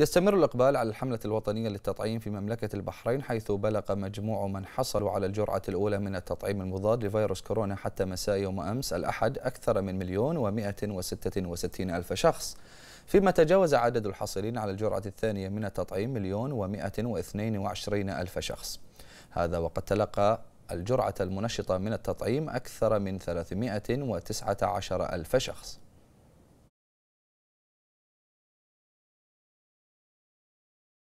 يستمر الإقبال على الحملة الوطنية للتطعيم في مملكة البحرين حيث بلغ مجموع من حصلوا على الجرعة الأولى من التطعيم المضاد لفيروس كورونا حتى مساء يوم أمس الأحد أكثر من مليون ومائة وستة وستين ألف شخص فيما تجاوز عدد الحاصلين على الجرعة الثانية من التطعيم مليون ومائة واثنين وعشرين ألف شخص هذا وقد تلقى الجرعة المنشطة من التطعيم أكثر من عشر ألف شخص